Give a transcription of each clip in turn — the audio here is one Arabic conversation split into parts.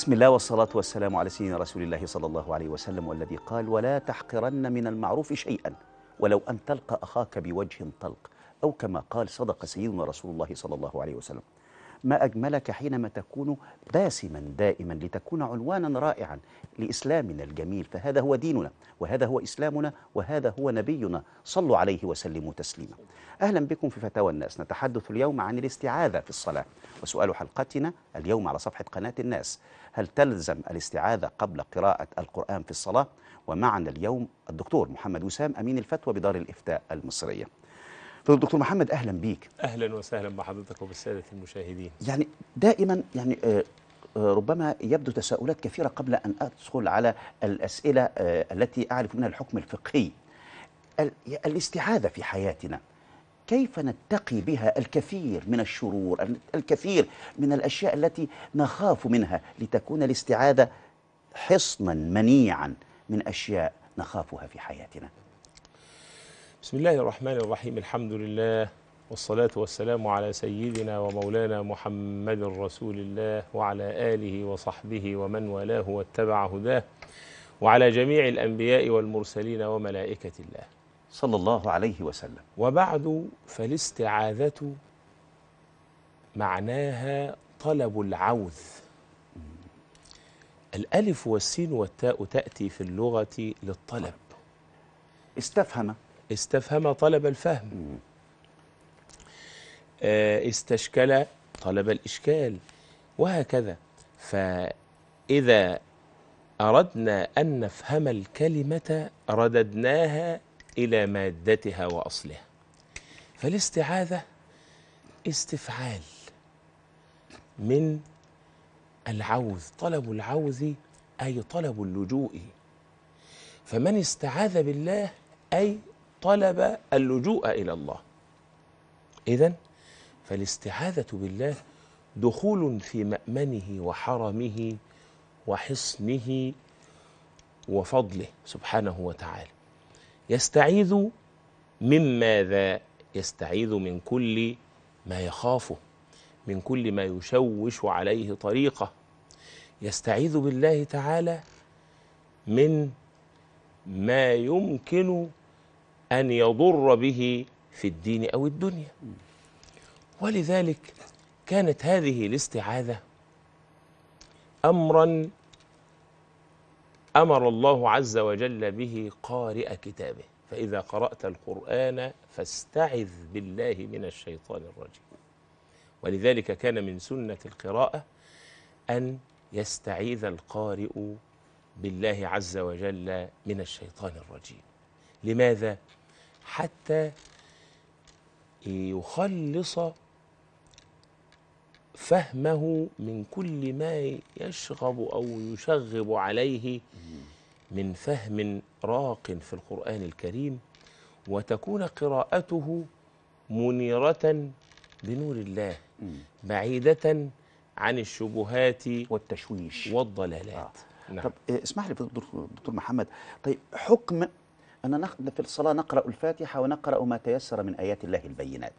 بسم الله والصلاة والسلام على سيدنا رسول الله صلى الله عليه وسلم والذي قال ولا تحقرن من المعروف شيئا ولو أن تلقى أخاك بوجه طلق أو كما قال صدق سيدنا رسول الله صلى الله عليه وسلم ما أجملك حينما تكون باسما دائما لتكون عنوانا رائعا لإسلامنا الجميل فهذا هو ديننا وهذا هو إسلامنا وهذا هو نبينا صلوا عليه وسلموا تسليما أهلا بكم في فتاوى الناس نتحدث اليوم عن الاستعاذة في الصلاة وسؤال حلقتنا اليوم على صفحة قناة الناس هل تلزم الاستعاذة قبل قراءة القرآن في الصلاة ومعنا اليوم الدكتور محمد وسام أمين الفتوى بدار الإفتاء المصرية استاذ طيب، دكتور محمد اهلا بيك اهلا وسهلا بحضرتك وبالساده المشاهدين يعني دائما يعني آه، آه، ربما يبدو تساؤلات كثيره قبل ان ادخل على الاسئله آه، التي اعرف منها الحكم الفقهي الاستعاذه في حياتنا كيف نتقي بها الكثير من الشرور الكثير من الاشياء التي نخاف منها لتكون الاستعاذه حصنا منيعا من اشياء نخافها في حياتنا بسم الله الرحمن الرحيم الحمد لله والصلاة والسلام على سيدنا ومولانا محمد رسول الله وعلى آله وصحبه ومن والاه واتبع هداه وعلى جميع الأنبياء والمرسلين وملائكة الله صلى الله عليه وسلم وبعد فالاستعاذة معناها طلب العوذ الألف والسين والتاء تأتي في اللغة للطلب استفهم استفهم طلب الفهم آه، استشكل طلب الإشكال وهكذا فإذا أردنا أن نفهم الكلمة رددناها إلى مادتها وأصلها فالاستعاذة استفعال من العوذ طلب العوذ أي طلب اللجوء فمن استعاذ بالله أي طلب اللجوء إلى الله إذا فالاستعاذة بالله دخول في مأمنه وحرمه وحصنه وفضله سبحانه وتعالى يستعيذ من ماذا يستعيذ من كل ما يخافه من كل ما يشوش عليه طريقه يستعيذ بالله تعالى من ما يمكن أن يضر به في الدين أو الدنيا ولذلك كانت هذه الاستعاذة أمرا أمر الله عز وجل به قارئ كتابه فإذا قرأت القرآن فاستعذ بالله من الشيطان الرجيم ولذلك كان من سنة القراءة أن يستعيذ القارئ بالله عز وجل من الشيطان الرجيم لماذا؟ حتى يخلص فهمه من كل ما يشغب أو يشغب عليه من فهم راق في القرآن الكريم وتكون قراءته منيرة بنور الله بعيدة عن الشبهات والتشويش والضلالات آه. نعم. طب إيه، اسمح لي دكتور محمد طيب حكم أن في الصلاة نقرأ الفاتحة ونقرأ ما تيسر من آيات الله البينات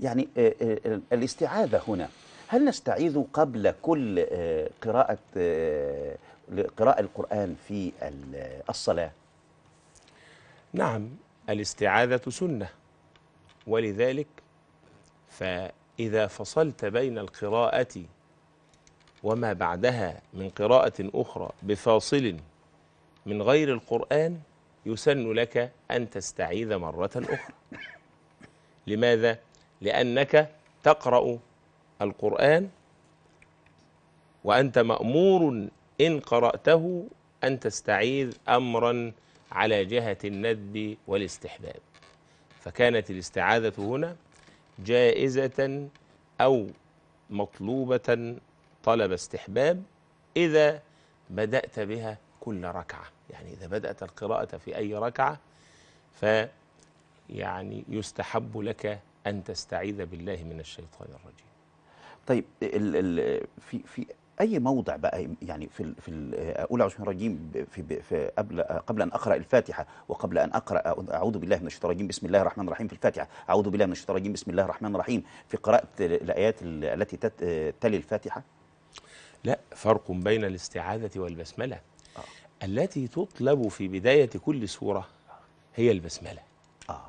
يعني آه، آه، الاستعاذة هنا هل نستعيذ قبل كل آه، قراءة قراءة القرآن في الصلاة؟ نعم الاستعاذة سنة ولذلك فإذا فصلت بين القراءة وما بعدها من قراءة أخرى بفاصل من غير القرآن يسن لك أن تستعيذ مرة أخرى لماذا؟ لأنك تقرأ القرآن وأنت مأمور إن قرأته أن تستعيذ أمرا على جهة الندب والاستحباب فكانت الاستعاذة هنا جائزة أو مطلوبة طلب استحباب إذا بدأت بها كل ركعة يعني إذا بدأت القراءة في أي ركعة ف يعني يستحب لك أن تستعيذ بالله من الشيطان الرجيم طيب الـ الـ في في اي موضع بقى يعني في الـ في اقول اعوذ بالله الرجيم في, في قبل قبل ان اقرا الفاتحه وقبل ان اقرا اعوذ بالله من الشيطان الرجيم بسم الله الرحمن الرحيم في الفاتحه اعوذ بالله من الشيطان الرجيم بسم الله الرحمن الرحيم في قراءه الايات التي تلي الفاتحه لا فرق بين الاستعاذه والبسمله التي تطلب في بداية كل سورة هي البسملة آه.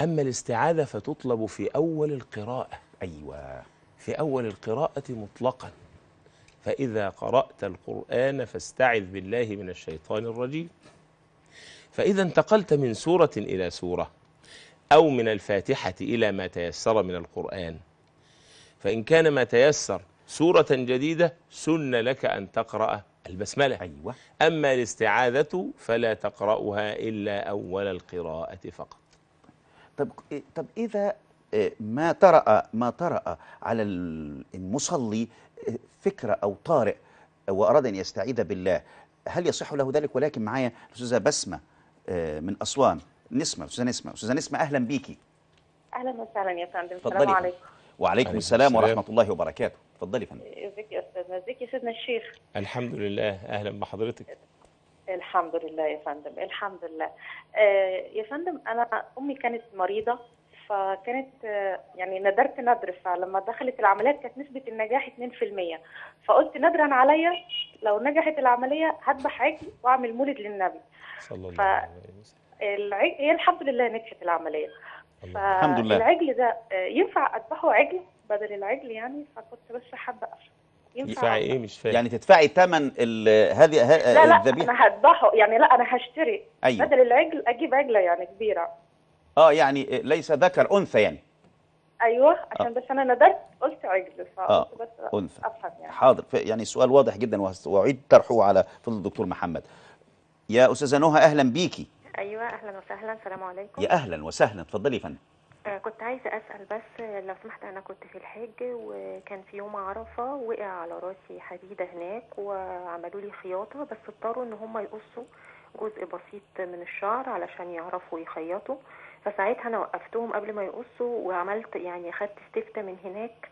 أما الاستعاذة فتطلب في أول القراءة أيوة في أول القراءة مطلقا فإذا قرأت القرآن فاستعذ بالله من الشيطان الرجيم فإذا انتقلت من سورة إلى سورة أو من الفاتحة إلى ما تيسر من القرآن فإن كان ما تيسر سورة جديدة سن لك أن تقرأ البسملة أيوة أما الاستعاذة فلا تقرأها إلا أول القراءة فقط طب طب إذا ما طرأ ما طرأ على المصلي فكرة أو طارئ وأراد أن يستعيذ بالله هل يصح له ذلك ولكن معايا الأستاذة بسمة من أسوان نسمة أستاذة نسمة أستاذة نسمة أهلا بيكي أهلا وسهلا يا فندم السلام عليكم وعليكم السلام, السلام ورحمة الله وبركاته اتفضلي فندم ازيك يا سيدنا الشيخ الحمد لله اهلا بحضرتك الحمد لله يا فندم الحمد لله آه يا فندم انا امي كانت مريضه فكانت آه يعني ندرت ندر فلما دخلت العمليات كانت نسبه النجاح 2% فقلت ندرا عليا لو نجحت العمليه هذبح عجل واعمل مولد للنبي صلى الله عليه وسلم هي الحمد لله نجحت العمليه الحمد لله العجل ده آه، ينفع اذبحه عجل بدل العجل يعني فكنت بس حابه افهم ينفع ايه مش فاهم يعني تدفعي ثمن هذه لا لا انا هذبحه يعني لا انا هشتري أيوه. بدل العجل اجيب عجله يعني كبيره اه يعني ليس ذكر انثى يعني ايوه آه. عشان آه. بس انا ندرت قلت عجل فقلت آه، بس آه. انثى افهم يعني حاضر يعني السؤال واضح جدا واعيد طرحه على فضل الدكتور محمد يا استاذه نهى اهلا بيكي ايوه اهلا وسهلا السلام عليكم يا اهلا وسهلا اتفضلي يا فندم آه، كنت عايزة أسأل بس لو سمحت أنا كنت في الحج وكان في يوم عرفة وقع على راسي حديدة هناك وعملوا لي خياطة بس اضطروا إن هم يقصوا جزء بسيط من الشعر علشان يعرفوا يخيطوا فساعتها أنا وقفتهم قبل ما يقصوا وعملت يعني خدت استفتاء من هناك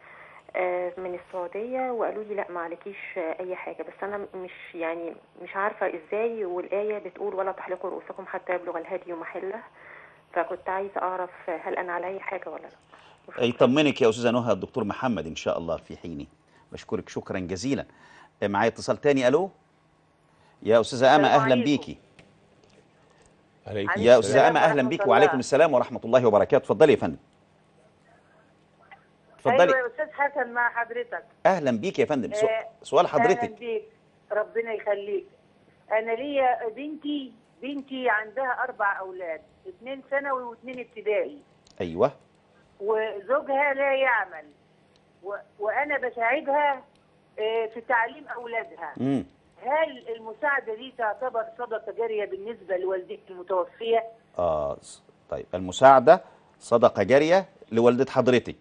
آه، من السعودية وقالوا لي لا ما عليكيش أي حاجة بس أنا مش يعني مش عارفة إزاي والآية بتقول ولا تحلقوا رؤوسكم حتى يبلغ الهادي محله فكنت عايزه اعرف هل انا اي حاجه ولا لا يطمنك يا استاذه نهى الدكتور محمد ان شاء الله في حيني بشكرك شكرا جزيلا آه، معايا اتصال تاني الو يا استاذه اما اهلا بيكي عليكم يا استاذه اما اهلا بيك وعليكم السلام ورحمه الله وبركاته اتفضلي يا فندم اتفضلي ايوه يا استاذ حسن مع حضرتك اهلا بيك يا فندم آه، سؤال حضرتك اهلا بيك ربنا يخليك انا ليا بنتي بنتي عندها اربع اولاد اثنين ثانوي واثنين ابتدائي ايوه وزوجها لا يعمل و... وانا بساعدها آه، في تعليم اولادها امم هل المساعده دي تعتبر صدقه جاريه بالنسبه لوالدتك المتوفيه اه طيب المساعده صدقه جاريه لوالده حضرتك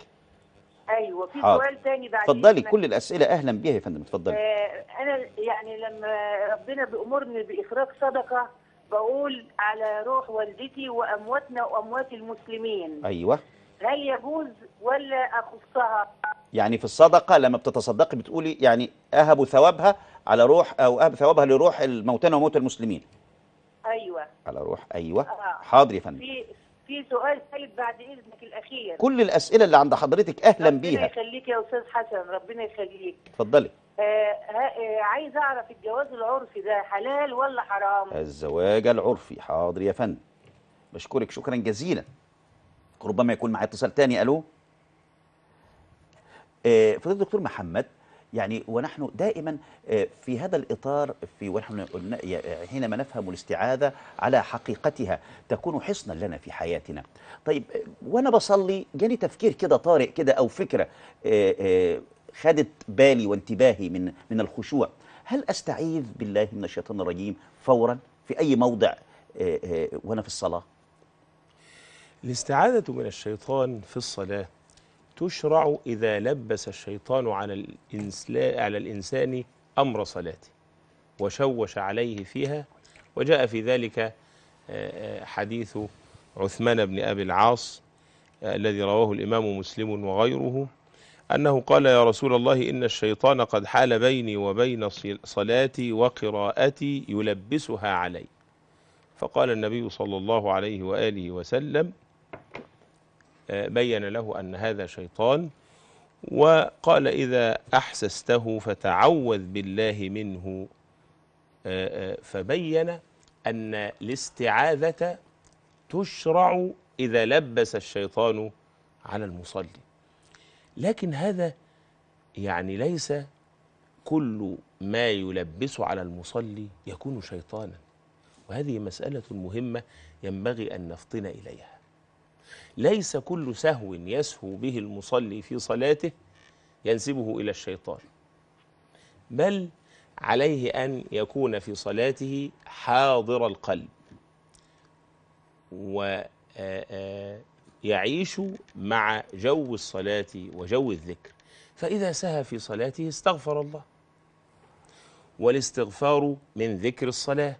ايوه في سؤال تاني بعد اتفضلي كل الاسئله اهلا بيها يا فندم اتفضلي آه انا يعني لما ربنا بيامرني باخراج صدقه بقول على روح والدتي وامواتنا واموات المسلمين ايوه هل يجوز ولا اخصها يعني في الصدقه لما بتتصدقي بتقولي يعني اهب ثوابها على روح او اهب ثوابها لروح الموتى وموتى المسلمين ايوه على روح ايوه آه. حاضر يا فندم في في سؤال سيد بعد اذنك الاخير كل الاسئله اللي عند حضرتك اهلا ربنا بيها ربنا يخليك يا استاذ حسن ربنا يخليك اتفضلي آه، آه، عايز اعرف الجواز العرفي ده حلال ولا حرام الزواج العرفي حاضر يا فندم بشكرك شكرا جزيلا ربما يكون معايا اتصال تاني الو آه، فضيله الدكتور محمد يعني ونحن دائما في هذا الإطار في ونحن حينما نفهم الاستعاذة على حقيقتها تكون حصنا لنا في حياتنا طيب وأنا بصلي جاني تفكير كده طارئ كده أو فكرة خدت بالي وانتباهي من من الخشوع هل استعيذ بالله من الشيطان الرجيم فورا في اي موضع آه، آه، وانا في الصلاه الاستعاذه من الشيطان في الصلاه تشرع اذا لبس الشيطان على على الانسان امر صلاته وشوش عليه فيها وجاء في ذلك آه، حديث عثمان بن ابي العاص الذي رواه الامام مسلم وغيره أنه قال يا رسول الله إن الشيطان قد حال بيني وبين صلاتي وقراءتي يلبسها علي فقال النبي صلى الله عليه وآله وسلم آه، بين له أن هذا شيطان وقال إذا أحسسته فتعوذ بالله منه آه، آه، فبين أن الاستعاذة تشرع إذا لبس الشيطان على المصلي لكن هذا يعني ليس كل ما يلبس على المصلي يكون شيطانا وهذه مسألة مهمة ينبغي أن نفطن إليها ليس كل سهو يسهو به المصلي في صلاته ينسبه إلى الشيطان بل عليه أن يكون في صلاته حاضر القلب و يعيش مع جو الصلاة وجو الذكر فإذا سهى في صلاته استغفر الله والاستغفار من ذكر الصلاة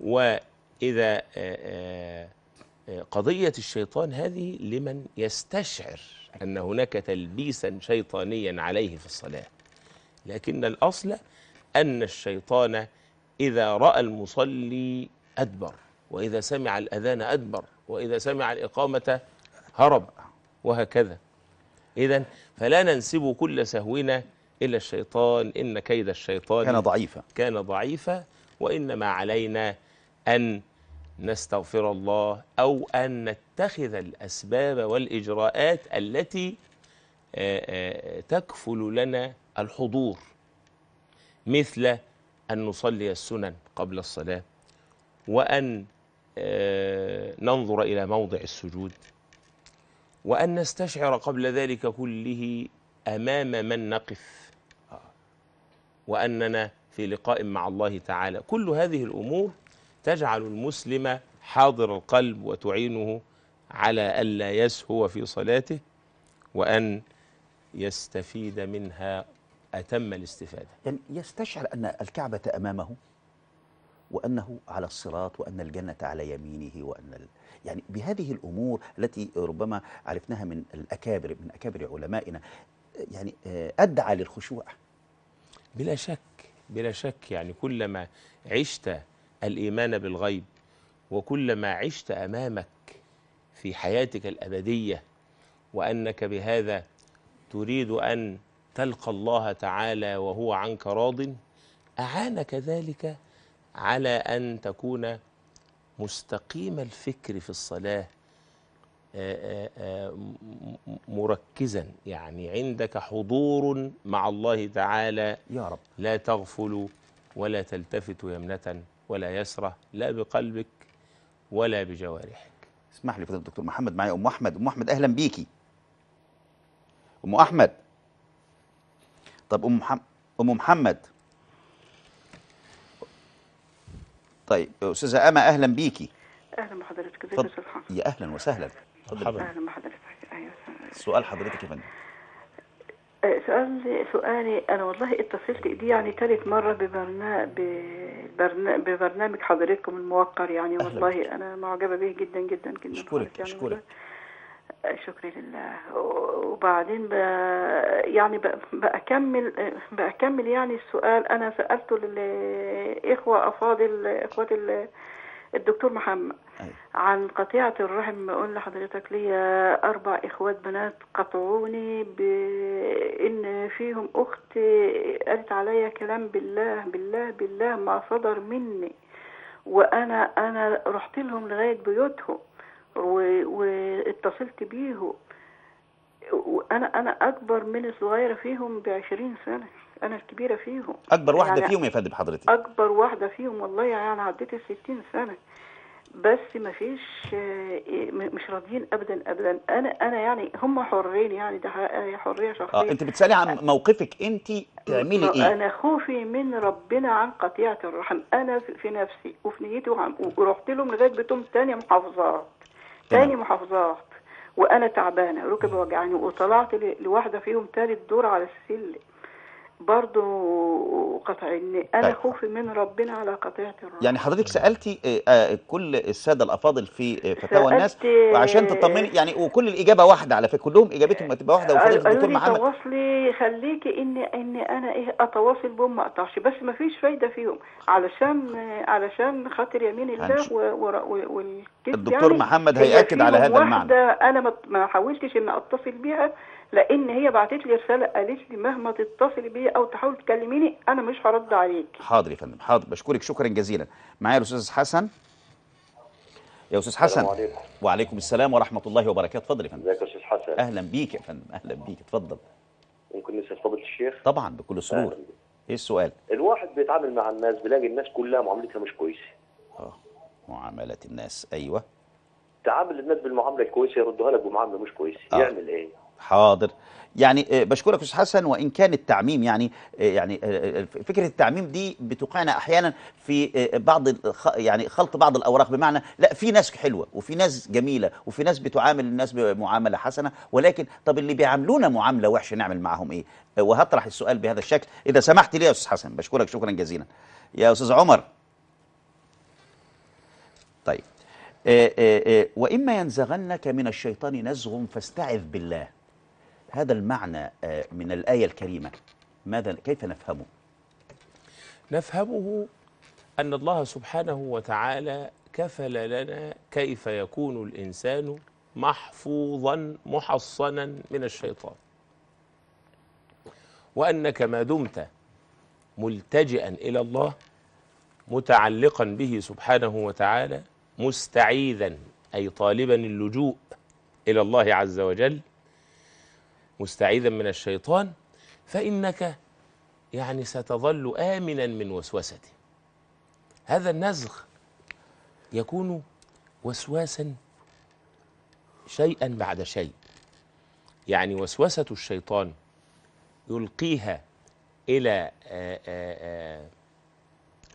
وإذا آه، آه، آه، قضية الشيطان هذه لمن يستشعر أن هناك تلبيسا شيطانيا عليه في الصلاة لكن الأصل أن الشيطان إذا رأى المصلي أدبر وإذا سمع الأذان أدبر وإذا سمع الإقامة هرب وهكذا إذا فلا ننسب كل سهونا إلى الشيطان إن كيد الشيطان كان ضعيفا كان ضعيفا وإنما علينا أن نستغفر الله أو أن نتخذ الأسباب والإجراءات التي آه، آه، تكفل لنا الحضور مثل أن نصلي السنن قبل الصلاة وأن آه، ننظر إلى موضع السجود وأن نستشعر قبل ذلك كله أمام من نقف آه. وأننا في لقاء مع الله تعالى كل هذه الأمور تجعل المسلم حاضر القلب وتعينه على ألا يسهو في صلاته وأن يستفيد منها أتم الاستفادة يعني يستشعر أن الكعبة أمامه وأنه على الصراط وأن الجنة على يمينه وأن ال... يعني بهذه الأمور التي ربما عرفناها من الأكابر من أكابر علمائنا يعني آه، أدعى للخشوع بلا شك بلا شك يعني كلما عشت الإيمان بالغيب وكلما عشت أمامك في حياتك الأبدية وأنك بهذا تريد أن تلقى الله تعالى وهو عنك راضٍ أعانك ذلك على أن تكون مستقيم الفكر في الصلاة مركزا يعني عندك حضور مع الله تعالى يا رب لا تغفل ولا تلتفت يمنة ولا يسرة لا بقلبك ولا بجوارحك اسمح لي فضل الدكتور محمد معايا ام احمد ام احمد اهلا بيكي ام احمد طب ام محمد ام محمد طيب استاذه أما اهلا بيكي اهلا بحضرتك ازيك يا يا اهلا وسهلا اهلا بحضرتك ايوه سؤال حضرتك يا فندم أه، سؤال سؤالي انا والله اتصلت دي يعني ثالث مره ببرنامج ببرنامج حضرتكم الموقر يعني والله انا معجبه به جدا جدا جدا اشكرك يعني اشكرك شكرا لله وبعدين ب... يعني ب... بأكمل بأكمل يعني السؤال أنا سألته للإخوة أفاضل إخوة الدكتور محمد عن قطيعة الرحم بقول لحضرتك ليا أربع إخوات بنات قطعوني بإن فيهم أخت قالت عليا كلام بالله بالله بالله ما صدر مني وأنا أنا رحت لهم لغاية بيوتهم واتصلت بيهم وانا انا اكبر من الصغيره فيهم ب 20 سنه انا الكبيره فيهم اكبر واحده يعني فيهم يا فندم حضرتك اكبر واحده فيهم والله يعني عديت ال 60 سنه بس ما فيش مش راضيين ابدا ابدا انا انا يعني هم حرين يعني ده حريه شخصيه اه انت بتسالي عن موقفك انت تعملي ايه انا خوفي من ربنا عن قطيعه الرحم انا في نفسي وفي نيتي ورحت لهم لغايه بيتهم ثانيه محافظات ثاني محافظات وانا تعبانه ركبي وجعني وطلعت لواحده فيهم ثالث دور على السلم برضه ان انا طيب. خوفي من ربنا على قطيعه الرب يعني حضرتك سالتي آه، آه، كل الساده الافاضل في آه، فتاوى الناس وعشان تطمني يعني وكل الاجابه واحده على فكره كلهم اجابتهم هتبقى واحده وفضلت الدكتور محمد تواصلي خليكي ان ان انا ايه اتواصل بهم ما اقطعش بس ما فيش فايده فيهم علشان علشان خاطر يمين الله والكتاب الدكتور يعني محمد هياكد على هذا المعنى انا ما حاولتش إني اتصل بيها لان هي بعتت لي رساله قالت لي مهما تتصلي بيا او تحاول تكلميني انا مش هرد عليك حاضر يا فندم حاضر بشكرك شكرا جزيلا معايا الاستاذ حسن يا استاذ حسن عليكم. وعليكم السلام ورحمه الله وبركاته اتفضل يا فندم ازيك يا استاذ حسن اهلا بيك يا فندم اهلا بيك اتفضل ممكن نسال فضيله الشيخ طبعا بكل سرور ايه السؤال الواحد بيتعامل مع الناس بيلاقي الناس كلها معاملتها مش كويسه اه معامله الناس ايوه تعامل الناس بالمعامله الكويسه يردوها لك بمعامله مش كويسه آه. يعمل ايه حاضر يعني آه، بشكرك استاذ حسن وان كان التعميم يعني آه، يعني آه، فكره التعميم دي بتوقعنا احيانا في بعض يعني خلط بعض الاوراق بمعنى لا في ناس حلوه وفي ناس جميله وفي ناس بتعامل الناس بمعامله حسنه ولكن طب اللي بيعاملونا معامله وحشه نعمل معاهم ايه؟ وهطرح السؤال بهذا الشكل اذا سمحت لي يا استاذ حسن بشكرك شكرا جزيلا. يا استاذ عمر طيب واما ينزغنك من الشيطان نزغ فاستعذ بالله هذا المعنى آه، من الآية الكريمة ماذا كيف نفهمه نفهمه أن الله سبحانه وتعالى كفل لنا كيف يكون الإنسان محفوظا محصنا من الشيطان وأنك ما دمت ملتجئا إلى الله متعلقا به سبحانه وتعالى مستعيذا أي طالبا اللجوء إلى الله عز وجل مستعيذا من الشيطان فإنك يعني ستظل آمنا من وسوسته هذا النزغ يكون وسواسا شيئا بعد شيء يعني وسوسة الشيطان يلقيها إلى آه، آه، آه،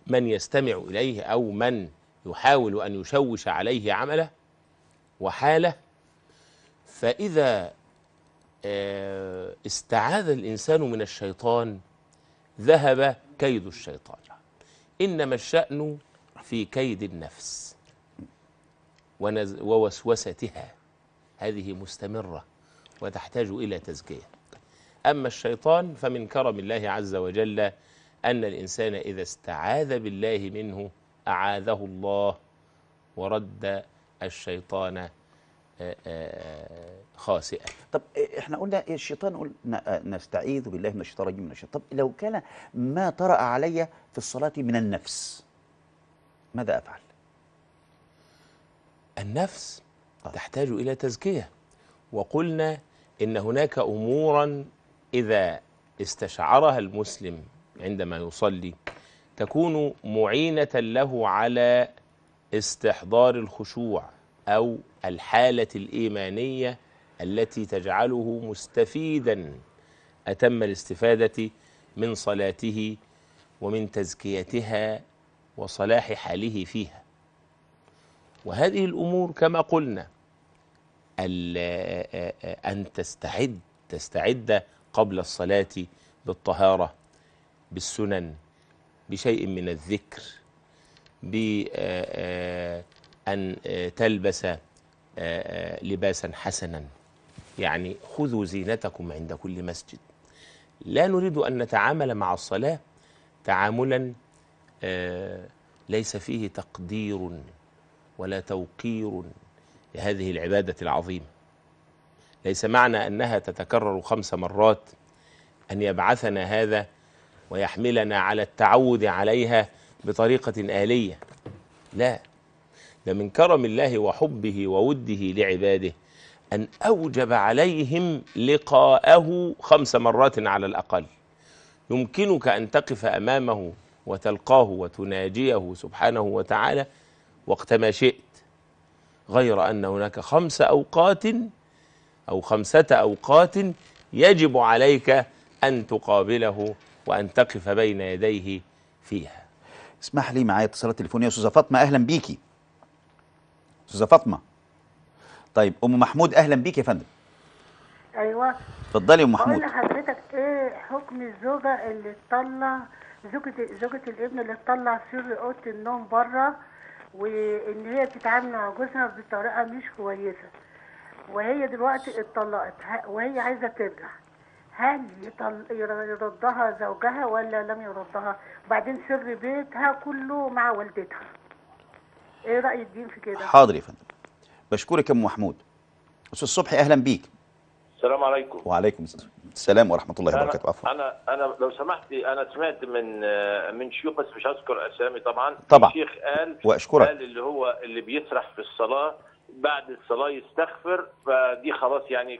من يستمع إليه أو من يحاول أن يشوش عليه عمله وحاله فإذا آه، استعاذ الإنسان من الشيطان ذهب كيد الشيطان إنما الشأن في كيد النفس ووسوستها هذه مستمرة وتحتاج إلى تزكية أما الشيطان فمن كرم الله عز وجل أن الإنسان إذا استعاذ بالله منه أعاذه الله ورد الشيطان آه، آه، خاسئة طب إيه، احنا قلنا إيه، الشيطان قل آه، نستعيذ بالله من الشيطان الرجيم من الشيطان طب لو كان ما طرأ علي في الصلاة من النفس ماذا أفعل؟ النفس طيب. تحتاج إلى تزكية وقلنا إن هناك أمورا إذا استشعرها المسلم عندما يصلي تكون معينة له على استحضار الخشوع أو الحالة الإيمانية التي تجعله مستفيدا أتم الاستفادة من صلاته ومن تزكيتها وصلاح حاله فيها وهذه الأمور كما قلنا أن تستعد تستعد قبل الصلاة بالطهارة بالسنن بشيء من الذكر بأن آه، آه، تلبس آه، آه، لباسا حسنا يعني خذوا زينتكم عند كل مسجد لا نريد أن نتعامل مع الصلاة تعاملا آه، ليس فيه تقدير ولا توقير لهذه العبادة العظيمة ليس معنى أنها تتكرر خمس مرات أن يبعثنا هذا ويحملنا على التعود عليها بطريقة آلية لا ده من كرم الله وحبه ووده لعباده أن أوجب عليهم لقاءه خمس مرات على الأقل يمكنك أن تقف أمامه وتلقاه وتناجيه سبحانه وتعالى وقت ما شئت غير أن هناك خمس أوقات أو خمسة أوقات يجب عليك أن تقابله وأن تقف بين يديه فيها اسمح لي معايا اتصالات تليفونيه استاذه فاطمه اهلا بيكي استاذه فاطمه طيب ام محمود اهلا بيك يا فندم ايوه اتفضلي يا ام محمود قول لحضرتك ايه حكم الزوجه اللي تطلع زوجة زوجة الابن اللي تطلع سر اوضه النوم بره وان هي تتعامل مع جوزها بطريقه مش كويسه وهي دلوقتي اتطلقت وهي عايزه ترجع هل يردها زوجها ولا لم يردها بعدين سر بيتها كله مع والدتها ايه راي الدين في كده حاضر يا فندم بشكرك يا ام محمود استاذ صبحي اهلا بيك السلام عليكم وعليكم السلام ورحمه الله وبركاته عفوا انا انا لو سمحت انا سمعت من آه، من شيوخ بس مش هذكر اسامي طبعا طبعا شيخ قال واشكرك قال اللي هو اللي بيسرح في الصلاه بعد الصلاه يستغفر فدي خلاص يعني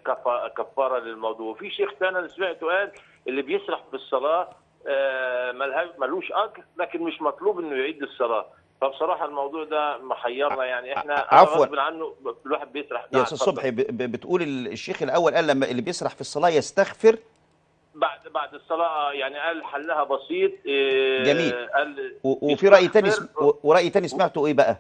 كفاره للموضوع وفي شيخ ثاني انا سمعته قال اللي بيسرح في الصلاه آه، ملوش اجر لكن مش مطلوب انه يعيد الصلاه فبصراحه الموضوع ده محيرنا يعني احنا عفوا عنه الواحد بيسرح نعم، يا استاذ صبحي بتقول الشيخ الاول قال لما اللي بيسرح في الصلاه يستغفر بعد بعد الصلاه آه، يعني قال حلها بسيط إيه جميل قال وفي راي ثاني وراي ثاني سمعته ايه بقى؟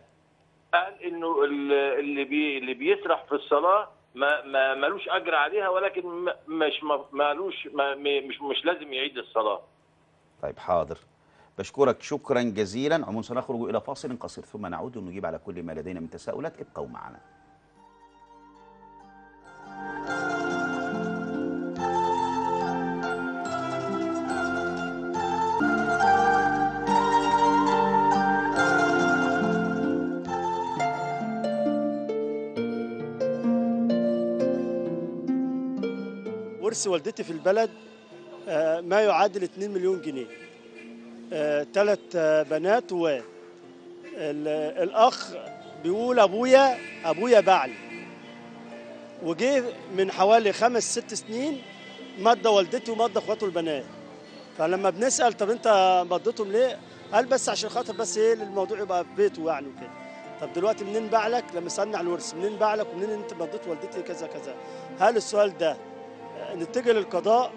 قال انه اللي بي اللي بيسرح في الصلاه ما ما مالوش اجر عليها ولكن مش مالوش مش مش لازم يعيد الصلاه. طيب حاضر بشكرك شكرا جزيلا عموما سنخرج إلى فاصل قصير ثم نعود ونجيب على كل ما لدينا من تساؤلات ابقوا معنا ورث والدتي في البلد آه، ما يعادل 2 مليون جنيه ثلاث بنات و الاخ بيقول ابويا ابويا بعلي وجه من حوالي خمس ست سنين مادة والدتي ومادة اخواته البنات فلما بنسال طب انت مضيتهم ليه؟ قال بس عشان خاطر بس ايه الموضوع يبقى في بيته يعني وكده طب دلوقتي منين بعلك لما سالنا على الورث منين بعلك ومنين انت مضيت والدتي كذا كذا هل السؤال ده نتجه للقضاء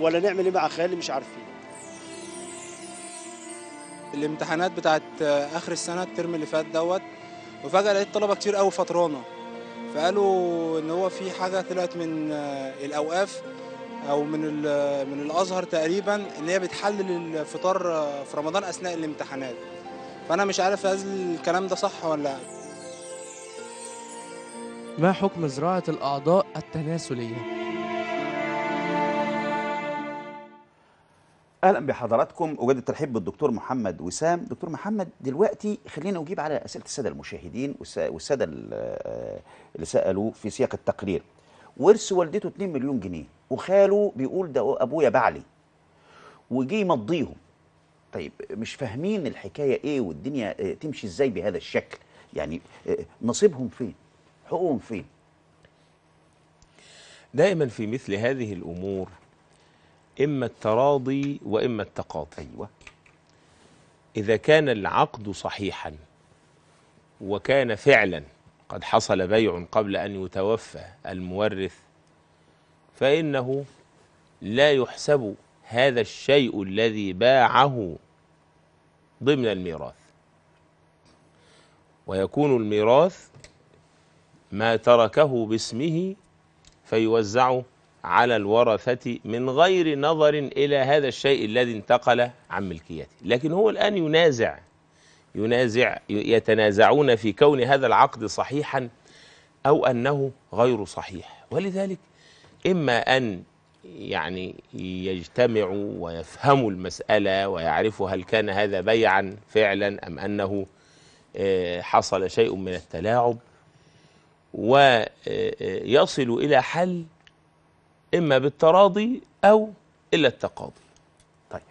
ولا نعمل ايه مع خيالي مش عارفين الامتحانات بتاعت اخر السنه الترم اللي فات دوت وفجاه لقيت طلبه كتير قوي فطرانه فقالوا ان هو في حاجه طلعت من آه، الاوقاف او من آه، من الازهر تقريبا ان هي بتحلل الفطار في رمضان اثناء الامتحانات فانا مش عارف هل الكلام ده صح ولا لا ما حكم زراعه الاعضاء التناسليه اهلا بحضراتكم اجدد الترحيب بالدكتور محمد وسام دكتور محمد دلوقتي خلينا اجيب على اسئله الساده المشاهدين والساده اللي سالوا في سياق التقرير ورث والدته 2 مليون جنيه وخاله بيقول ده ابويا بعلي وجي يمضيهم طيب مش فاهمين الحكايه ايه والدنيا إيه تمشي ازاي بهذا الشكل يعني إيه نصيبهم فين حقوقهم فين دائما في مثل هذه الامور إما التراضي وإما التقاضي أيوة إذا كان العقد صحيحا وكان فعلا قد حصل بيع قبل أن يتوفى المورث فإنه لا يحسب هذا الشيء الذي باعه ضمن الميراث ويكون الميراث ما تركه باسمه فيوزعه على الورثة من غير نظر إلى هذا الشيء الذي انتقل عن ملكيته لكن هو الآن ينازع ينازع يتنازعون في كون هذا العقد صحيحا أو أنه غير صحيح ولذلك إما أن يعني يجتمعوا ويفهموا المسألة ويعرفوا هل كان هذا بيعا فعلا أم أنه آه، حصل شيء من التلاعب ويصلوا إلى حل إما بالتراضي أو إلا التقاضي طيب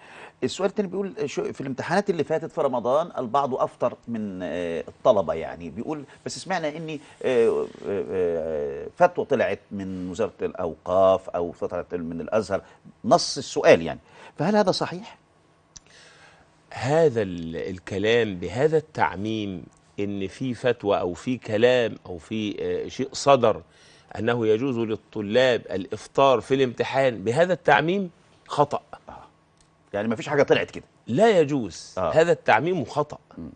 السؤال الثاني بيقول في الامتحانات اللي فاتت في رمضان البعض افطر من آه، الطلبه يعني بيقول بس سمعنا ان آه، آه، فتوى طلعت من وزاره الاوقاف او طلعت من الازهر نص السؤال يعني فهل هذا صحيح؟ هذا الكلام بهذا التعميم ان في فتوى او في كلام او في شيء صدر أنه يجوز للطلاب الإفطار في الامتحان بهذا التعميم خطأ يعني ما فيش حاجة طلعت كده لا يجوز آه. هذا التعميم خطأ م.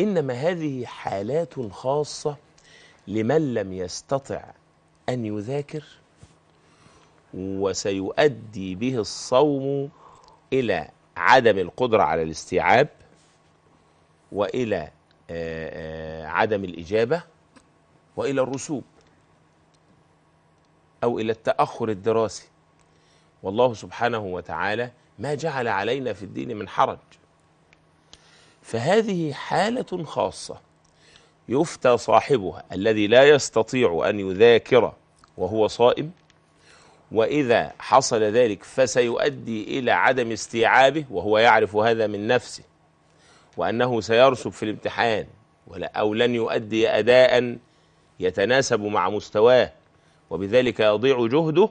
إنما هذه حالات خاصة لمن لم يستطع أن يذاكر وسيؤدي به الصوم إلى عدم القدرة على الاستيعاب وإلى آه، آه، عدم الإجابة وإلى الرسوب أو إلى التأخر الدراسي والله سبحانه وتعالى ما جعل علينا في الدين من حرج فهذه حالة خاصة يفتى صاحبها الذي لا يستطيع أن يذاكر وهو صائم وإذا حصل ذلك فسيؤدي إلى عدم استيعابه وهو يعرف هذا من نفسه وأنه سيرسب في الامتحان أو لن يؤدي أداء يتناسب مع مستواه وبذلك يضيع جهده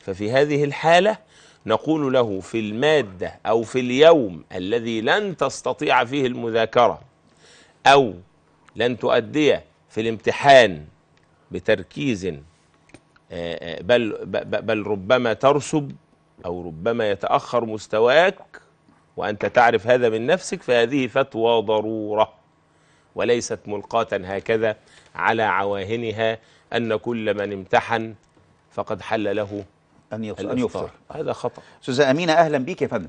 ففي هذه الحالة نقول له في المادة أو في اليوم الذي لن تستطيع فيه المذاكرة أو لن تؤدي في الامتحان بتركيز آه، آه، بل, بل ربما ترسب أو ربما يتأخر مستواك وأنت تعرف هذا من نفسك فهذه فتوى ضرورة وليست ملقاة هكذا على عواهنها أن كل من امتحن فقد حل له أن يفطر, أن يفطر. هذا خطأ أستاذة أمينة أهلا بك يا فندم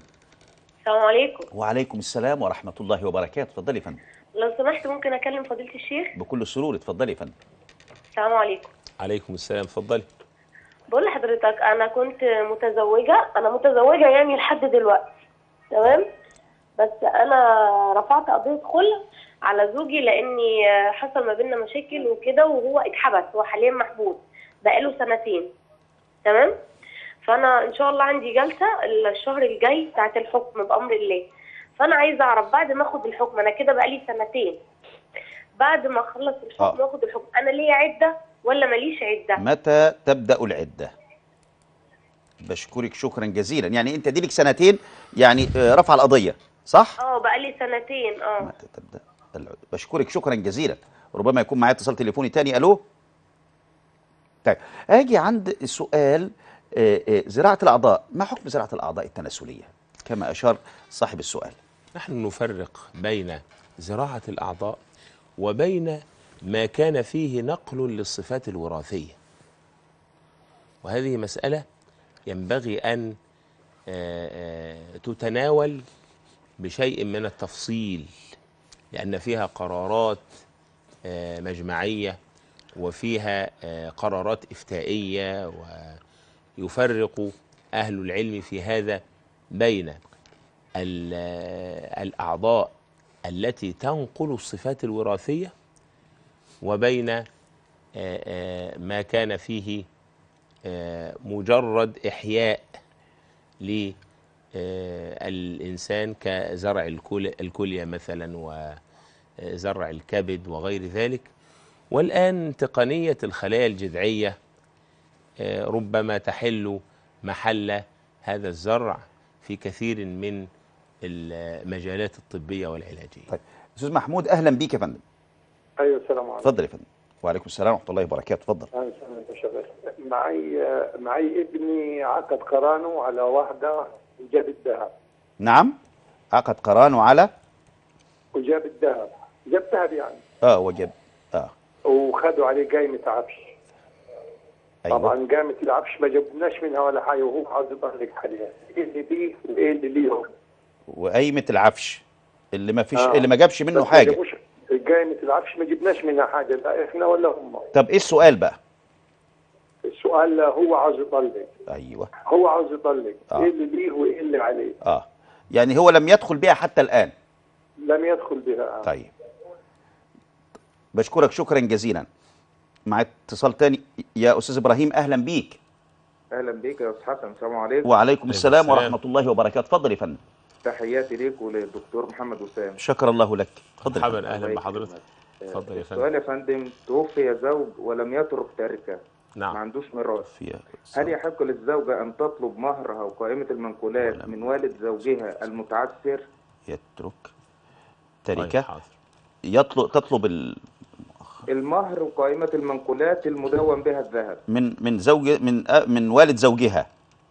السلام عليكم وعليكم السلام ورحمة الله وبركاته اتفضلي يا فندم لو سمحت ممكن أكلم فضيلة الشيخ بكل سرور اتفضلي يا فندم السلام عليكم عليكم السلام اتفضلي بقول لحضرتك أنا كنت متزوجة أنا متزوجة يعني لحد دلوقتي تمام بس أنا رفعت قضية خلع على زوجي لاني حصل ما بيننا مشاكل وكده وهو اتحبس هو حاليا محبوس بقاله سنتين تمام فانا ان شاء الله عندي جلسه الشهر الجاي بتاعه الحكم بامر الله فانا عايزه اعرف بعد ما اخد الحكم انا كده بقالي سنتين بعد ما اخلص الحكم آه. واخد الحكم انا ليا عده ولا ماليش عده متى تبدا العده بشكرك شكرا جزيلا يعني انت دي لك سنتين يعني آه، رفع القضيه صح اه بقالي سنتين اه متى تبدا بشكرك شكرا جزيلا ربما يكون معايا اتصال تليفوني تاني الو طيب اجي عند سؤال آه، آه، زراعه الاعضاء ما حكم زراعه الاعضاء التناسليه كما اشار صاحب السؤال نحن نفرق بين زراعه الاعضاء وبين ما كان فيه نقل للصفات الوراثيه وهذه مساله ينبغي ان آه، تتناول بشيء من التفصيل لأن فيها قرارات آه، مجمعية وفيها آه، قرارات إفتائية ويفرق أهل العلم في هذا بين آه، الأعضاء التي تنقل الصفات الوراثية وبين ما كان فيه مجرد إحياء آه، الإنسان كزرع الكلية مثلا وزرع الكبد وغير ذلك والآن تقنية الخلايا الجذعية آه، ربما تحل محل هذا الزرع في كثير من المجالات الطبية والعلاجية طيب أستاذ محمود أهلا بيك يا فندم أيوة السلام عليكم اتفضل يا فندم وعليكم السلام ورحمة الله وبركاته اتفضل أهلا وسهلا معي معي ابني عقد قرانه على واحدة وجاب الذهب نعم عقد قرانه على وجاب الذهب جاب ذهب يعني اه وجاب اه وخدوا عليه قايمة عفش أيوة. طبعا قايمة العفش ما جبناش منها ولا حاجة وهو عاوز لك حاليا ايه اللي بيه وايه اللي ليهم وقايمة العفش اللي ما فيش آه. اللي ما جابش منه حاجة قايمة العفش ما جبناش منها حاجة لا احنا ولا هم طب ايه السؤال بقى؟ السؤال هو عاوز يطلق ايوه هو عاوز يطلق آه. ايه اللي ليه وايه اللي عليه اه يعني هو لم يدخل بها حتى الان لم يدخل بها آه. طيب بشكرك شكرا جزيلا مع اتصال تاني يا استاذ ابراهيم اهلا بيك اهلا بيك يا استاذ حسن السلام عليكم وعليكم السلام, ورحمه الله وبركاته اتفضل يا فندم تحياتي ليك وللدكتور محمد وسام شكر الله لك اتفضل مرحبا اهلا بحضرتك اتفضل يا فندم السؤال يا فندم توفي زوج ولم يترك تركه نعم ما عندوش ميراث هل يحق للزوجة أن تطلب مهرها وقائمة المنقولات نعم. من والد زوجها المتعسر؟ يترك تركة طيب، يطلب تطلب ال... المهر وقائمة المنقولات المدون بها الذهب من من زوج من من والد زوجها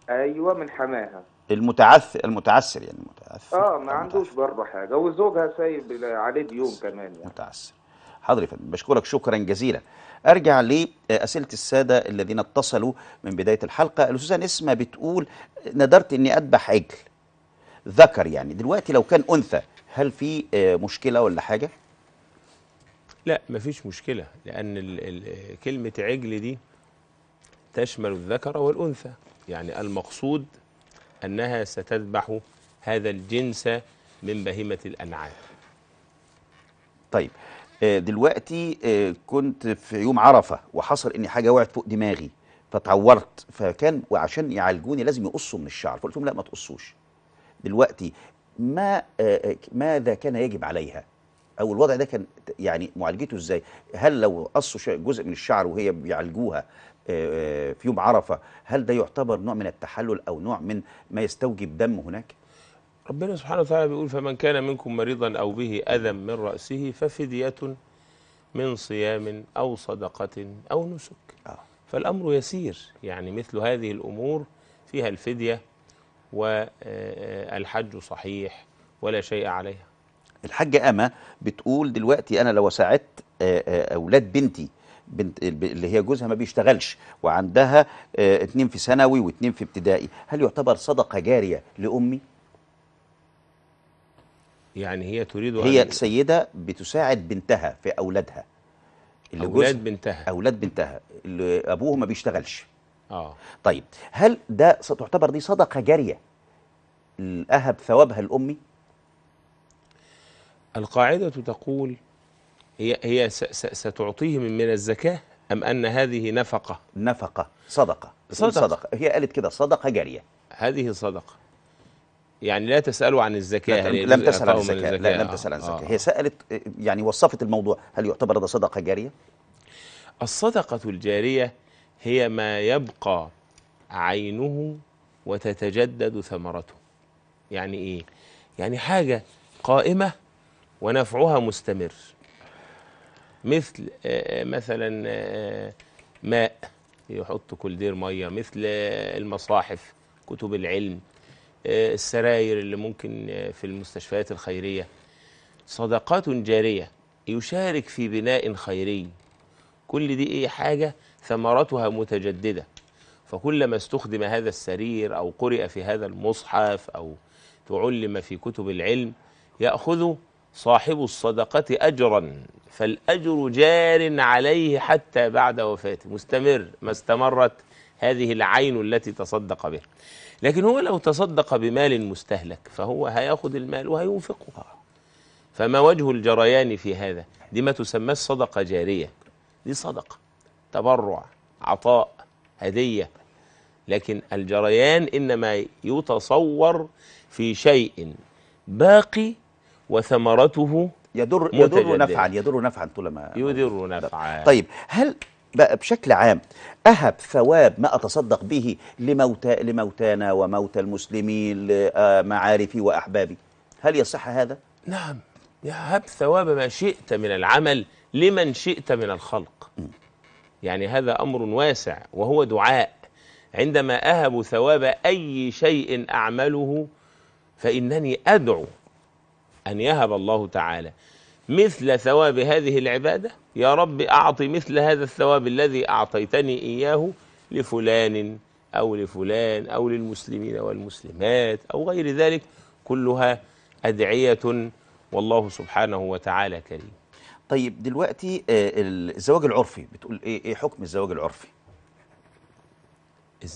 ايوه من حماها المتعثر المتعسر يعني المتعثر اه ما عندوش برضه حاجه وزوجها سايب عليه ديون كمان يعني متعسر حاضر يا فندم بشكرك شكرا جزيلا ارجع لاسئله آه، الساده الذين اتصلوا من بدايه الحلقه الاستاذه نسمه بتقول ندرت اني اذبح عجل ذكر يعني دلوقتي لو كان انثى هل في آه، مشكله ولا حاجه لا مفيش مشكله لان كلمه عجل دي تشمل الذكر والانثى يعني المقصود انها ستذبح هذا الجنس من بهيمه الانعام طيب آه، دلوقتي آه، كنت في يوم عرفه وحصل اني حاجه وقعت فوق دماغي فتعورت فكان وعشان يعالجوني لازم يقصوا من الشعر فقلت لهم لا ما تقصوش دلوقتي ما آه، ماذا كان يجب عليها او الوضع ده كان يعني معالجته ازاي هل لو قصوا جزء من الشعر وهي بيعالجوها في يوم عرفه هل ده يعتبر نوع من التحلل او نوع من ما يستوجب دم هناك ربنا سبحانه وتعالى بيقول فمن كان منكم مريضا أو به أذى من رأسه ففدية من صيام أو صدقة أو نسك آه. فالأمر يسير يعني مثل هذه الأمور فيها الفدية والحج صحيح ولا شيء عليها الحاجة أما بتقول دلوقتي أنا لو ساعدت آه، آه، أولاد بنتي بنت اللي هي جوزها ما بيشتغلش وعندها اتنين في ثانوي واتنين في ابتدائي هل يعتبر صدقة جارية لأمي؟ يعني هي تريد هي أن... سيدة بتساعد بنتها في أولادها اللي أولاد بنتها أولاد بنتها اللي أبوه ما بيشتغلش آه. طيب هل ده ستعتبر دي صدقة جارية الأهب ثوابها الأمي القاعدة تقول هي هي ستعطيه من من الزكاة أم أن هذه نفقة نفقة صدقة صدقة, صدقة. هي قالت كده صدقة جارية هذه صدقة يعني لا تسألوا عن الزكاة لم, لم تسأل عن الزكاة لا لم تسأل عن آه، الزكاة آه. هي سألت يعني وصفت الموضوع هل يعتبر ده صدقة جارية؟ الصدقة الجارية هي ما يبقى عينه وتتجدد ثمرته يعني إيه؟ يعني حاجة قائمة ونفعها مستمر مثل آه، مثلا ماء يحط كل دير مية مثل المصاحف كتب العلم السراير اللي ممكن آه، في المستشفيات الخيرية صدقات جارية يشارك في بناء خيري كل دي إيه حاجة ثمرتها متجددة فكلما استخدم هذا السرير أو قرئ في هذا المصحف أو تعلم في كتب العلم يأخذ صاحب الصدقة أجرا فالأجر جار عليه حتى بعد وفاته مستمر ما استمرت هذه العين التي تصدق بها لكن هو لو تصدق بمال مستهلك فهو هياخد المال وهينفقها فما وجه الجريان في هذا دي ما تسمى الصدقة جارية دي صدقة تبرع عطاء هدية لكن الجريان إنما يتصور في شيء باقي وثمرته يدر يدر نفعا يدر نفعا طول ما يدر نفعا طيب هل بقى بشكل عام أهب ثواب ما أتصدق به لموتى لموتانا وموتى المسلمين لمعارفي وأحبابي هل يصح هذا؟ نعم يهب ثواب ما شئت من العمل لمن شئت من الخلق م. يعني هذا أمر واسع وهو دعاء عندما أهب ثواب أي شيء أعمله فإنني أدعو أن يهب الله تعالى مثل ثواب هذه العبادة يا رب أعطي مثل هذا الثواب الذي أعطيتني إياه لفلان أو لفلان أو للمسلمين والمسلمات أو غير ذلك كلها أدعية والله سبحانه وتعالى كريم طيب دلوقتي آه، الزواج العرفي بتقول ايه, إيه حكم الزواج العرفي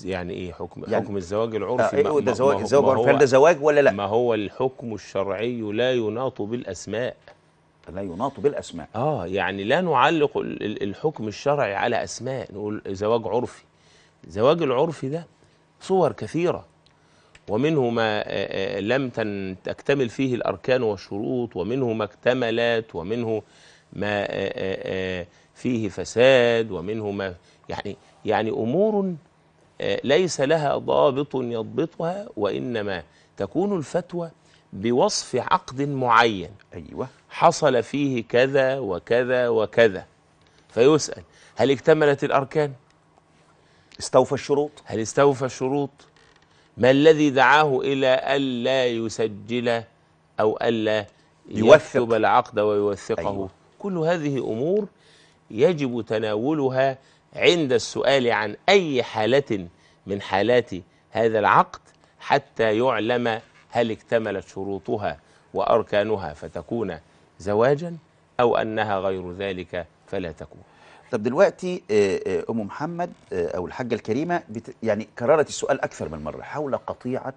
يعني ايه حكم يعني حكم الزواج آه، العرفي ايه ده زواج الزواج العرفي هل ده زواج ولا لا ما هو الحكم الشرعي لا يناط بالاسماء لا يناط بالاسماء اه يعني لا نعلق الحكم الشرعي على اسماء نقول زواج عرفي زواج العرفي ده صور كثيره ومنه ما آه، آه، لم تكتمل فيه الاركان والشروط ومنه ما اكتملت ومنه ما آه، فيه فساد ومنه ما يعني يعني امور ليس لها ضابط يضبطها وانما تكون الفتوى بوصف عقد معين أيوة حصل فيه كذا وكذا وكذا فيسأل هل اكتملت الأركان استوفى الشروط هل استوفى الشروط ما الذي دعاه إلى ألا يسجل أو ألا يكتب العقد ويوثقه أيوة. كل هذه أمور يجب تناولها عند السؤال عن أي حالة من حالات هذا العقد حتى يعلم هل اكتملت شروطها وأركانها فتكون زواجا أو أنها غير ذلك فلا تكون طب دلوقتي آه، آه، أم محمد آه، أو الحاجة الكريمة يعني كررت السؤال أكثر من مرة حول قطيعة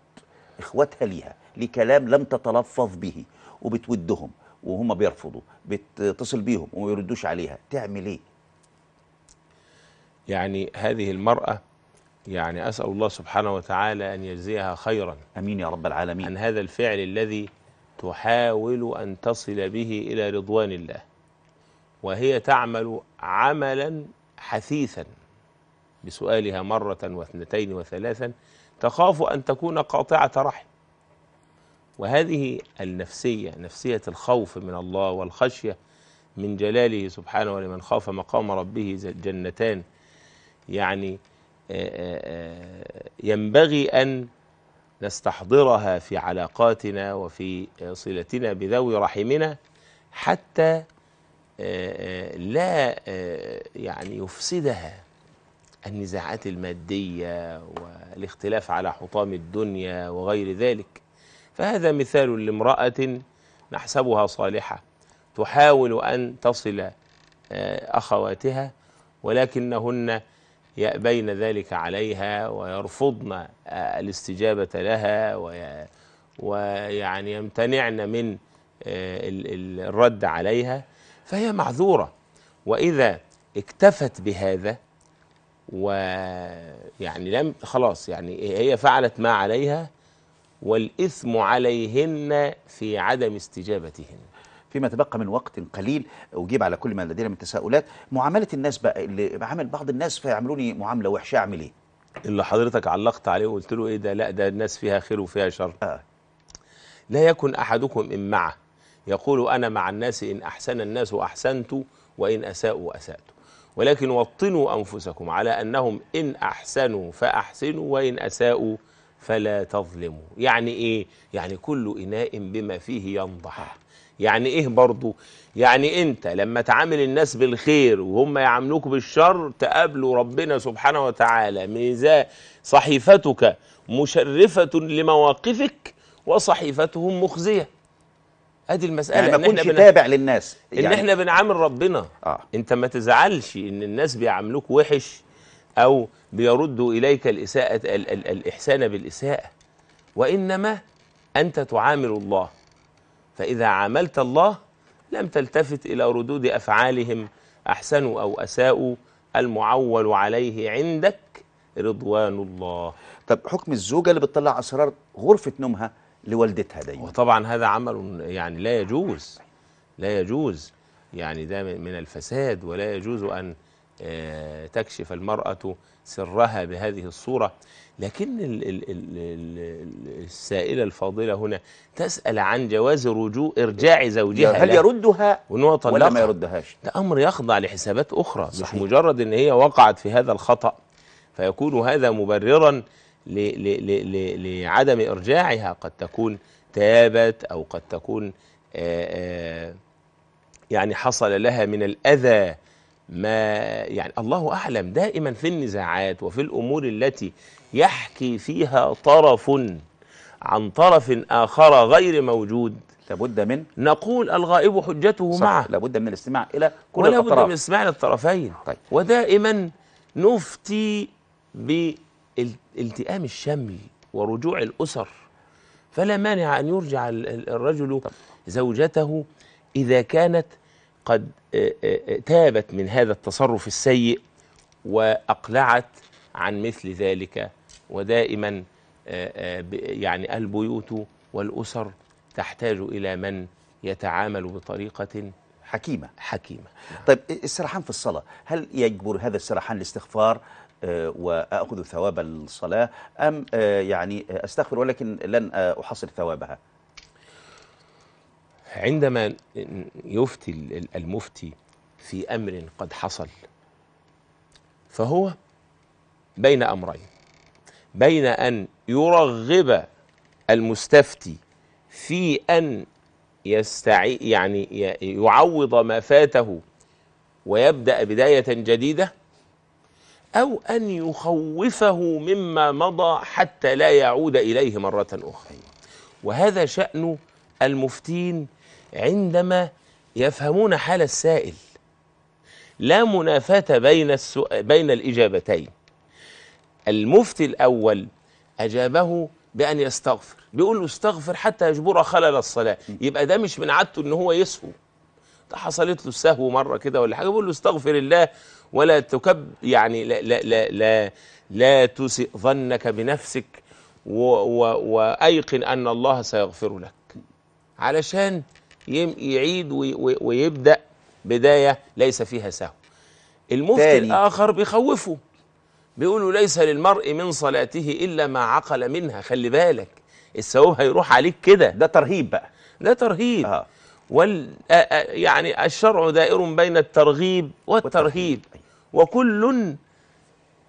إخواتها ليها لكلام لم تتلفظ به وبتودهم وهم بيرفضوا بتتصل بيهم وما يردوش عليها تعمل ايه يعني هذه المرأة يعني أسأل الله سبحانه وتعالى أن يجزيها خيرا أمين يا رب العالمين عن هذا الفعل الذي تحاول أن تصل به إلى رضوان الله وهي تعمل عملا حثيثا بسؤالها مرة واثنتين وثلاثا تخاف أن تكون قاطعة رحم وهذه النفسية نفسية الخوف من الله والخشية من جلاله سبحانه ولمن خاف مقام ربه جنتان يعني ينبغي أن نستحضرها في علاقاتنا وفي صلتنا بذوي رحمنا حتى لا يعني يفسدها النزاعات المادية والاختلاف على حطام الدنيا وغير ذلك فهذا مثال لامرأة نحسبها صالحة تحاول أن تصل آه، أخواتها ولكنهن يأبين ذلك عليها ويرفضن آه، الاستجابة لها ويعني يمتنعن من آه، الرد عليها فهي معذورة وإذا اكتفت بهذا ويعني لم خلاص يعني هي فعلت ما عليها والإثم عليهن في عدم استجابتهن فيما تبقى من وقت قليل أجيب على كل ما لدينا من تساؤلات معاملة الناس بقى اللي عامل بعض الناس فيعملوني معاملة وحشة أعمل إيه اللي حضرتك علقت عليه وقلت له إيه ده لا ده الناس فيها خير وفيها شر آه. لا يكن أحدكم إن معه يقول أنا مع الناس إن أحسن الناس أحسنت وإن أساءوا أسأت ولكن وطنوا أنفسكم على أنهم إن أحسنوا فأحسنوا وإن أساءوا فلا تظلموا يعني إيه؟ يعني كل إناء بما فيه ينضح يعني ايه برضو يعني انت لما تعامل الناس بالخير وهم يعاملوك بالشر تقابلوا ربنا سبحانه وتعالى ميزا صحيفتك مشرفة لمواقفك وصحيفتهم مخزية ادي المسألة يعني ما كنتش تابع للناس يعني ان احنا بنعامل ربنا آه. انت ما تزعلش ان الناس بيعاملوك وحش او بيردوا اليك الاساءة ال ال الاحسان بالاساءة وانما انت تعامل الله فإذا عاملت الله لم تلتفت إلى ردود أفعالهم أحسنوا أو أساءوا المعول عليه عندك رضوان الله طب حكم الزوجة اللي بتطلع أسرار غرفة نومها لوالدتها دايما وطبعا هذا عمل يعني لا يجوز لا يجوز يعني ده من الفساد ولا يجوز أن آه، تكشف المرأة سرها بهذه الصورة لكن السائلة الفاضلة هنا تسأل عن جواز رجوع إرجاع زوجها هل يردها ولا ما يردهاش ده أمر يخضع لحسابات أخرى صحيح. مش مجرد أن هي وقعت في هذا الخطأ فيكون هذا مبررا لعدم إرجاعها قد تكون تابت أو قد تكون آآ آآ يعني حصل لها من الأذى ما يعني الله أعلم دائما في النزاعات وفي الأمور التي يحكي فيها طرف عن طرف آخر غير موجود لابد من نقول الغائب حجته صح معه لابد من الاستماع إلى كل ولا الأطراف ولابد من الاستماع للطرفين طيب. ودائما نفتي بالتئام الشمل ورجوع الأسر فلا مانع أن يرجع الرجل طب. زوجته إذا كانت قد آه، آه، آه، تابت من هذا التصرف السيء وأقلعت عن مثل ذلك ودائما آه، آه، يعني البيوت والأسر تحتاج إلى من يتعامل بطريقة حكيمة حكيمة طيب السرحان في الصلاة هل يجبر هذا السرحان الاستغفار آه، وأخذ ثواب الصلاة أم يعني أستغفر ولكن لن أحصل ثوابها عندما يفتي المفتي في أمر قد حصل فهو بين امرين بين ان يرغب المستفتي في ان يستعي يعني يعوض ما فاته ويبدا بدايه جديده او ان يخوفه مما مضى حتى لا يعود اليه مره اخرى وهذا شان المفتين عندما يفهمون حال السائل لا منافاه بين بين الاجابتين المفتي الأول أجابه بأن يستغفر بيقول له استغفر حتى يجبر خلل الصلاة يبقى ده مش من عادته إن هو يسهو ده حصلت له السهو مرة كده ولا حاجة بيقول له استغفر الله ولا تكب يعني لا لا لا لا, لا تسئ ظنك بنفسك وأيقن أن الله سيغفر لك علشان يعيد ويبدأ بداية ليس فيها سهو المفتي الآخر بيخوفه بيقولوا ليس للمرء من صلاته إلا ما عقل منها خلي بالك الثواب هيروح عليك كده ده ترهيب بقى ده ترهيب آه. وال آه، آه، يعني الشرع دائر بين الترغيب والترهيب أيوة. وكل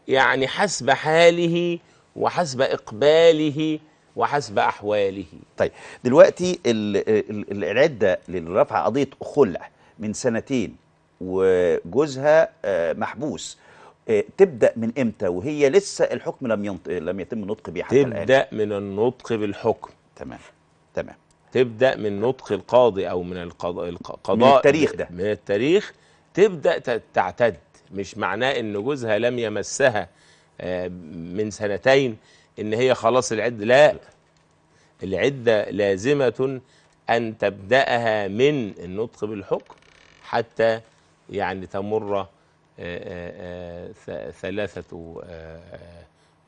يعني حسب حاله وحسب إقباله وحسب أحواله طيب دلوقتي العده للرفع قضية خلع من سنتين وجوزها آه، محبوس آه، تبدا من امتى وهي لسه الحكم لم ينط... لم يتم النطق بها حتى الان تبدا من النطق بالحكم تمام تمام تبدا من نطق القاضي او من القضاء القضاء من التاريخ ده من التاريخ تبدا تعتد مش معناه ان جوزها لم يمسها آه، من سنتين ان هي خلاص العده لا العده لازمه ان تبداها من النطق بالحكم حتى يعني تمر ثلاثة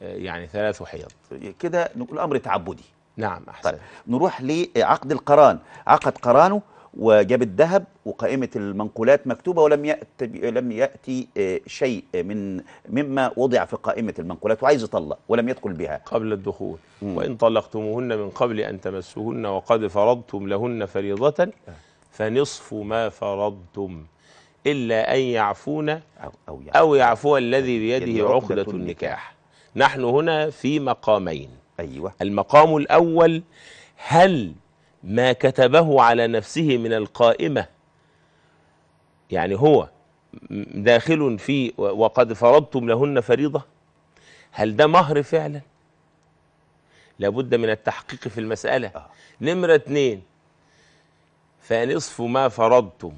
يعني ثلاث حيض كده نقول أمر تعبدي نعم أحسن طيب. نروح لعقد القران عقد قرانه وجاب الذهب وقائمة المنقولات مكتوبة ولم يأتي لم يأتي آه، شيء من مما وضع في قائمة المنقولات وعايز يطلق ولم يدخل بها قبل الدخول مم. وإن طلقتموهن من قبل أن تمسوهن وقد فرضتم لهن فريضة آه. فنصف ما فرضتم إلا أن يعفون أو, أو, يعفو أو يعفو الذي يعني بيده عقدة النكاح نحن هنا في مقامين أيوة المقام الأول هل ما كتبه على نفسه من القائمة يعني هو داخل في وقد فرضتم لهن فريضة هل ده مهر فعلا لابد من التحقيق في المسألة آه. نمرة اثنين فنصف ما فرضتم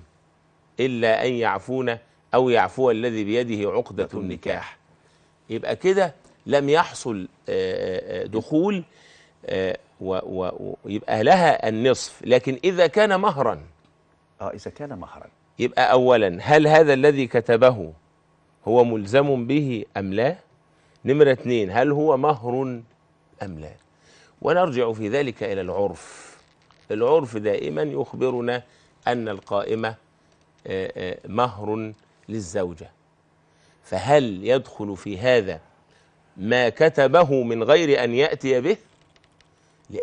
إلا أن يعفون أو يعفو الذي بيده عقدة النكاح يبقى كده لم يحصل آه، آه، آه، دخول ويبقى لها النصف لكن إذا كان مهرا آه إذا كان مهرا يبقى أولا هل هذا الذي كتبه هو ملزم به أم لا نمرة اتنين هل هو مهر أم لا ونرجع في ذلك إلى العرف العرف دائما يخبرنا أن القائمة آه، آه، مهر للزوجة فهل يدخل في هذا ما كتبه من غير أن يأتي به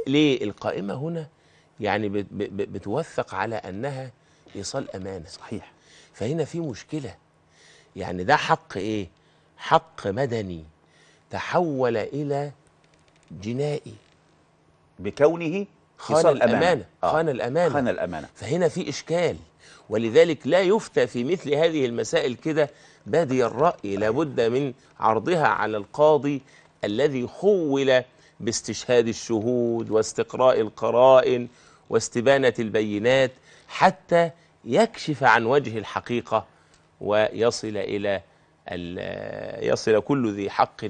ليه القائمة هنا يعني بتوثق على أنها إيصال أمانة صحيح فهنا في مشكلة يعني ده حق إيه حق مدني تحول إلى جنائي بكونه خان الأمانة, الأمانة. آه. خان الأمانة خان الأمانة فهنا في إشكال ولذلك لا يفتى في مثل هذه المسائل كده بادي الرأي لابد من عرضها على القاضي الذي خول باستشهاد الشهود واستقراء القرائن واستبانة البينات حتى يكشف عن وجه الحقيقة ويصل إلى يصل كل ذي حق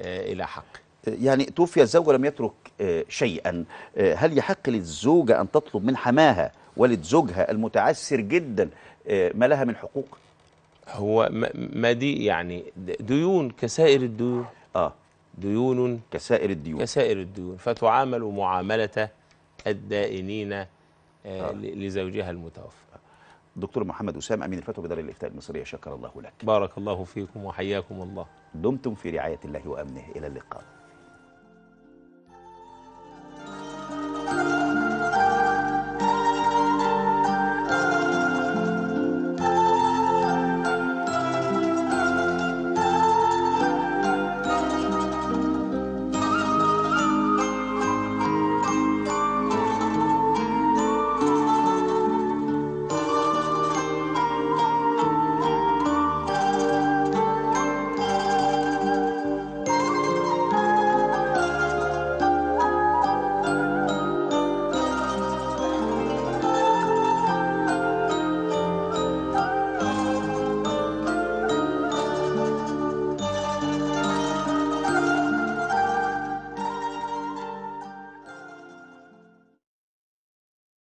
آه، إلى حق يعني توفي الزوج ولم يترك آه، شيئا آه، هل يحق للزوجة أن تطلب من حماها والد زوجها المتعسر جدا آه، ما لها من حقوق هو ما دي يعني ديون كسائر الديون اه ديون كسائر الديون كسائر الديون فتعامل معاملة الدائنين آه آه. لزوجها المتوفى دكتور محمد أسامة أمين الفتوى بدار الإفتاء المصرية شكر الله لك بارك الله فيكم وحياكم الله دمتم في رعاية الله وأمنه إلى اللقاء